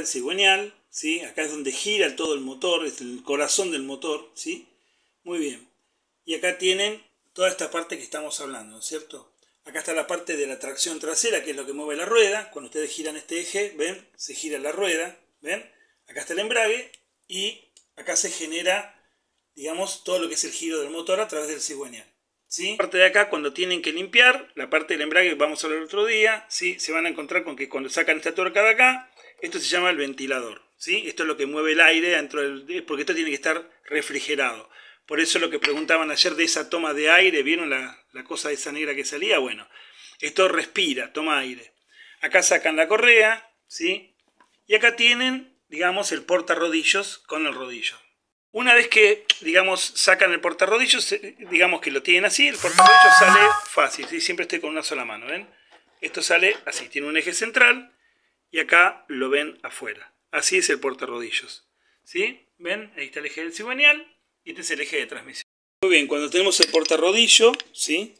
el cigüeñal, ¿sí? Acá es donde gira todo el motor, es el corazón del motor, ¿sí? Muy bien. Y acá tienen toda esta parte que estamos hablando, cierto? Acá está la parte de la tracción trasera, que es lo que mueve la rueda. Cuando ustedes giran este eje, ¿ven? Se gira la rueda, ¿ven? Acá está el embrague y acá se genera, digamos, todo lo que es el giro del motor a través del cigüeñal. La parte de acá, cuando tienen que limpiar, la parte del embrague, vamos a hablar otro día, ¿sí? Se van a encontrar con que cuando sacan esta tuerca de acá, esto se llama el ventilador, ¿sí? Esto es lo que mueve el aire dentro del... Eh, porque esto tiene que estar refrigerado. Por eso lo que preguntaban ayer de esa toma de aire, ¿vieron la, la cosa esa negra que salía? Bueno, esto respira, toma aire. Acá sacan la correa, ¿sí? Y acá tienen, digamos, el porta rodillos con el rodillo. Una vez que, digamos, sacan el rodillos eh, digamos que lo tienen así, el rodillos sale fácil, ¿sí? siempre estoy con una sola mano, ¿ven? Esto sale así, tiene un eje central y acá lo ven afuera. Así es el portarrodillos, ¿sí? ¿Ven? Ahí está el eje del cigüeñal y este es el eje de transmisión. Muy bien, cuando tenemos el portarrodillo, ¿sí?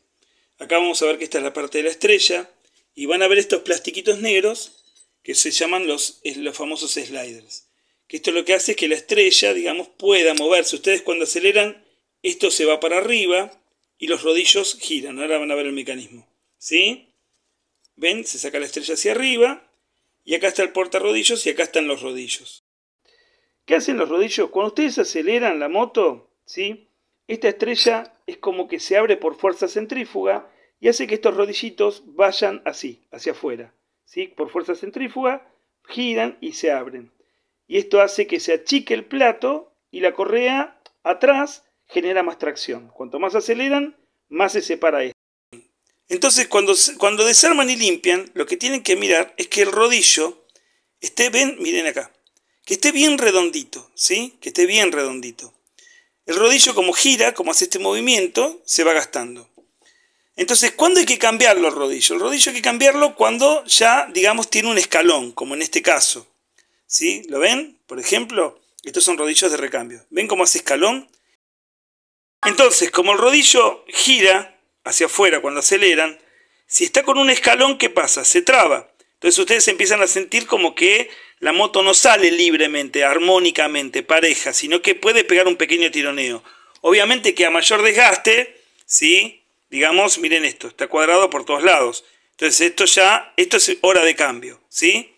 Acá vamos a ver que esta es la parte de la estrella y van a ver estos plastiquitos negros que se llaman los, los famosos sliders. Esto lo que hace es que la estrella, digamos, pueda moverse. Ustedes cuando aceleran, esto se va para arriba y los rodillos giran. Ahora van a ver el mecanismo. ¿Sí? ¿Ven? Se saca la estrella hacia arriba y acá está el porta rodillos y acá están los rodillos. ¿Qué hacen los rodillos? Cuando ustedes aceleran la moto, ¿sí? Esta estrella es como que se abre por fuerza centrífuga y hace que estos rodillitos vayan así, hacia afuera. ¿sí? Por fuerza centrífuga, giran y se abren y esto hace que se achique el plato y la correa atrás genera más tracción. Cuanto más aceleran, más se separa esto. Entonces, cuando, cuando desarman y limpian, lo que tienen que mirar es que el rodillo esté bien, miren acá, que esté bien redondito, ¿sí? Que esté bien redondito. El rodillo como gira, como hace este movimiento, se va gastando. Entonces, ¿cuándo hay que cambiarlo los rodillo? El rodillo hay que cambiarlo cuando ya, digamos, tiene un escalón, como en este caso. ¿Sí? ¿Lo ven? Por ejemplo, estos son rodillos de recambio. ¿Ven cómo hace escalón? Entonces, como el rodillo gira hacia afuera cuando aceleran, si está con un escalón, ¿qué pasa? Se traba. Entonces ustedes empiezan a sentir como que la moto no sale libremente, armónicamente, pareja, sino que puede pegar un pequeño tironeo. Obviamente que a mayor desgaste, ¿sí? Digamos, miren esto, está cuadrado por todos lados. Entonces esto ya, esto es hora de cambio, ¿sí?